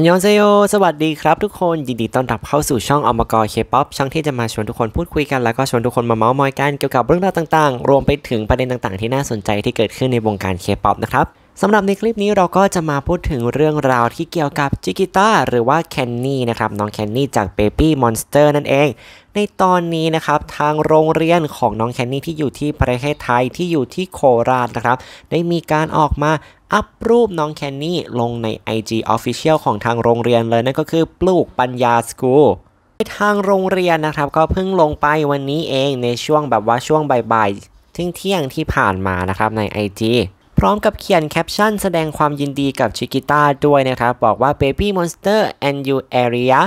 อันยองเซโยสวัสดีครับทุกคนยินดีต้อนรับเข้าสู่ช่องอมกอเคป๊อปช่องที่จะมาชวนทุกคนพูดคุยกันแล้วก็ชวนทุกคนมาเมาส์มอยกันเกี่ยวกับเรื่องราวต่างๆ รวมไปถึงประเด็นต่างๆที่น่าสนใจที่เกิดขึ้นในวงการเคป๊อปนะครับสำหรับในคลิปนี้เราก็จะมาพูดถึงเรื่องราวที่เกี่ยวกับจิกิต้าหรือว่าแคนนี่นะครับน้องแคนนี่จาก Baby Monster นั่นเอง ในตอนนี้นะครับทางโรงเรียนของน้องแคนนี่ที่อยู่ที่ประเทศไทยที่อยู่ที่โคราชนะครับได้มีการออกมาอัพรูปน้องแคนนี่ลงใน IG Official ของทางโรงเรียนเลยนั่นก็คือ ปลูกปัญญาสกูลทางโรงเรียนนะครับ ก็เพิ่งลงไปวันนี้เองในช่วงแบบว่าช่วงบ่ายๆเที่ยงที่ผ่านมานะครับใน IG พร้อมกับเขียนแคปชั่นแสดงความยินดีกับชิกิต้าด้วยนะครับบอกว่า Baby Monster and you area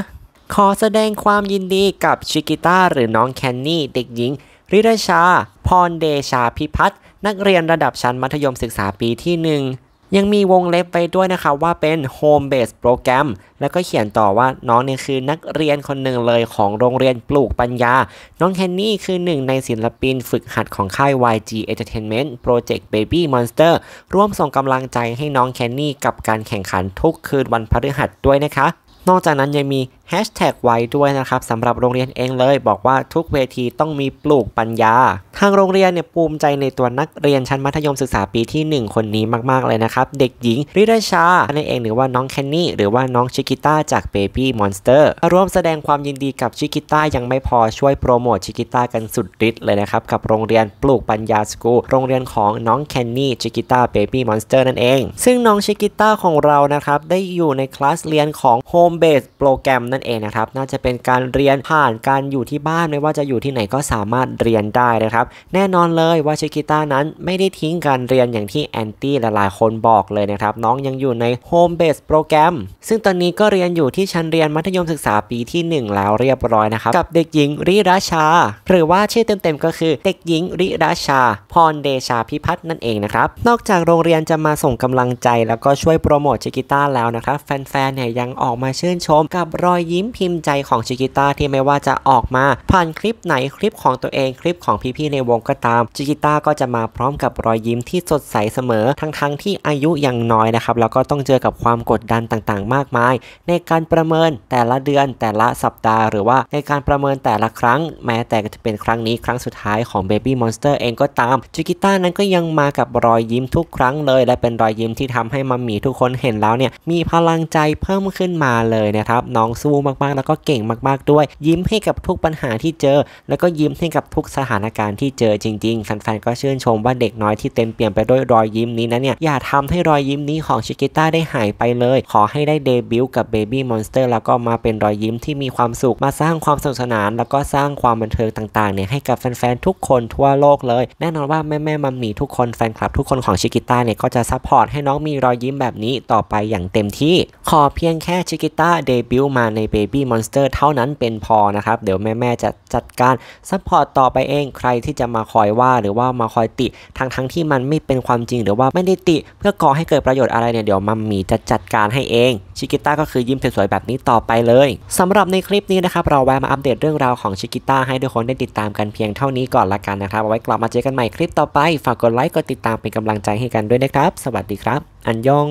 ขอแสดงความยินดีกับชิกิต้าหรือน้องแคนนี่ เด็กหญิงริราชา พรเดชาพิพัฒน์นักเรียนระดับชั้นมัธยมศึกษาปีที่1ยังมีวงเล็บไปด้วยนะครับว่าเป็น home base program แล้วก็เขียนต่อว่าน้องเนี่ยคือนักเรียนคนหนึ่งเลยของโรงเรียนปลูกปัญญา น้องแคนนี่คือหนึ่งในศิลปินฝึกหัดของค่าย YG Entertainment Project Baby Monster ร่วมส่งกำลังใจให้น้องแคนนี่กับการแข่งขันทุกคืนวันพฤหัสด้วยนะคะ นอกจากนั้นยังมีแฮชแท็กไว้ด้วยนะครับสำหรับโรงเรียนเองเลยบอกว่าทุกเวทีต้องมีปลูกปัญญา ทางโรงเรียนเนี่ยภูมิใจในตัวนักเรียนชั้นมัธยมศึกษาปีที่ 1 คนนี้มากๆเลยนะครับ เด็กหญิงริราชาในเองหรือว่าน้องแคนนี่หรือว่าน้องชิกิต้าจาก Baby Monster ร่วมแสดงความยินดีกับชิกิต้ายังไม่พอช่วยโปรโมทชิกิต้ากันสุดฤทธิ์เลยนะครับกับโรงเรียนปลูกปัญญาสกูโรงเรียนของน้องแคนนี่ชิกิต้าเบบี้มอนสเตอร์นั่นเองซึ่งน้องชิกิต้าของเรานะครับได้อยู่ในคลาสเรียนของโฮมเบสโปรแกรมนั่นนเองนะครับน่าจะเป็นการเรียนผ่านการอยู่ที่บ้านไม่ว่าจะอยู่ที่ไหนก็สามารถเรียนได้นะครับแน่นอนเลยว่าชิคิต้านั้นไม่ได้ทิ้งการเรียนอย่างที่แอนตี้หลายๆคนบอกเลยนะครับน้องยังอยู่ในโฮมเบสโปรแกรมซึ่งตอนนี้ก็เรียนอยู่ที่ชั้นเรียนมัธยมศึกษาปีที่ 1 แล้วเรียบร้อยนะครับกับเด็กหญิงริราชา หรือว่าชื่อเต็มๆก็คือเด็กหญิงริราชา พรเดชาพิพัฒน์นั่นเองนะครับนอกจากโรงเรียนจะมาส่งกำลังใจแล้วก็ช่วยโปรโมทชิคิต้าแล้วนะครับแฟนๆเนี่ยยังออกมาชื่นชมกับรอยอยยิ้มพิมพ์ใจของชิกิต้าที่ไม่ว่าจะออกมาผ่านคลิปไหนคลิปของตัวเองคลิปของพี่ๆในวงก็ตามชิกิต้าก็จะมาพร้อมกับรอยยิ้มที่สดใสเสมอทั้งๆทที่อายุยังน้อยนะครับแล้วก็ต้องเจอกับความกดดันต่างๆมากมาย ในการประเมินแต่ละเดือนแต่ละสัปดาห์หรือว่าในการประเมินแต่ละครั้ง แม้แต่จะเป็นครั้งนี้ครั้งสุดท้ายของ Baby Monster เองก็ตามจิกิต้านั้นก็ยังมากับรอยยิ้มทุกครั้งเลย และเป็นรอยยิ้มที่ทำให้มัมมี่ทุกคนเห็นแล้วเนี่ยมีพลังใจเพิ่มขึ้นมาเลยนะครับน้องสูู้มากๆแล้วก็เก่งมาก ๆด้วย ยิ้มให้กับทุกปัญหาที่เจอ แล้วก็ยิ้มให้กับทุกสถานการณ์ที่เจอจริงๆแฟนๆก็ชื่นชมว่าเด็กน้อยที่เต็มเปี่ยมไปด้วยรอยยิ้มนี้นะเนี่ยอย่าทำให้รอยยิ้มนี้ของชิกิต้าได้หายไปเลยขอให้ได้เดบิวต์กับเบบี้มอนสเตอร์แล้วก็มาเป็นรอยยิ้มที่มีความสุขมาสร้างความสนุกสนานแล้วก็สร้างความบันเทิงต่างๆเนี่ยให้กับแฟนๆทุกคนทั่วโลกเลยแน่นอนว่าแม่ๆมัมมี่ทุกคนแฟนคลับทุกคนของชิกิต้าเนี่ยก็จะซัพพอร์ตให้น้องมีรอยยิ้มแบบนี้ต่อไปอย่างเต็มที่ขอเพียงแค่ชิกิต้าเดบิวต์มาในในเบบี้มอนสเตอร์เท่านั้นเป็นพอนะครับ เดี๋ยวแม่ ๆ จะจัดการซัพพอร์ตต่อไปเอง ใครที่จะมาคอยว่าหรือว่ามาคอยติทั้งทั้งที่มันไม่เป็นความจริงหรือว่าไม่ได้ติ เพื่อก่อให้เกิดประโยชน์อะไรเนี่ย เดี๋ยวมัมมี่จะจัดการให้เองชิกิต้าก็คือยิ้มสวยๆแบบนี้ต่อไปเลย สำหรับในคลิปนี้นะครับ เราแวะมาอัปเดตเรื่องราวของชิกิต้าให้ทุกคนได้ติดตามกันเพียงเท่านี้ก่อนละกันนะครับเอาไว้กลับมาเจอกันใหม่คลิปต่อไป ฝากกดไลค์กดติดตามเป็นกำลังใจให้กันด้วยนะครับ สวัสดีครับ อันยอง